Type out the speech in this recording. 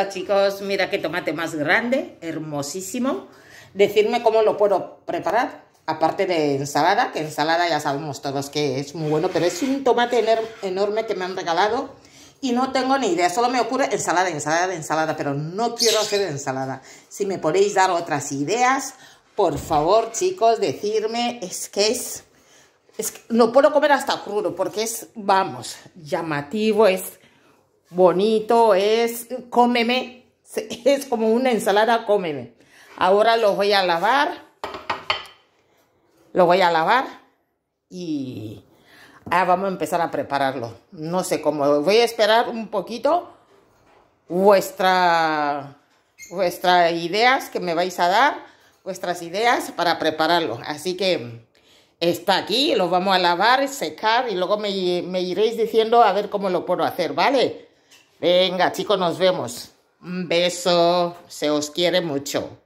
Hola chicos, mira qué tomate más grande, hermosísimo. Decirme cómo lo puedo preparar, aparte de ensalada, que ensalada ya sabemos todos que es muy bueno, pero es un tomate enorme que me han regalado y no tengo ni idea, solo me ocurre ensalada, ensalada, ensalada, pero no quiero hacer ensalada. Si me podéis dar otras ideas, por favor chicos, decirme, es que es... No puedo comer hasta crudo porque es, vamos, llamativo, es bonito, es cómeme, es como una ensalada cómeme. Ahora lo voy a lavar, lo voy a lavar y ahora vamos a empezar a prepararlo. No sé cómo, voy a esperar un poquito vuestra, vuestras ideas que me vais a dar, vuestras ideas para prepararlo. Así que está aquí, lo vamos a lavar, secar y luego me, me, iréis diciendo a ver cómo lo puedo hacer, ¿vale? Venga, chicos, nos vemos. Un beso. Se os quiere mucho.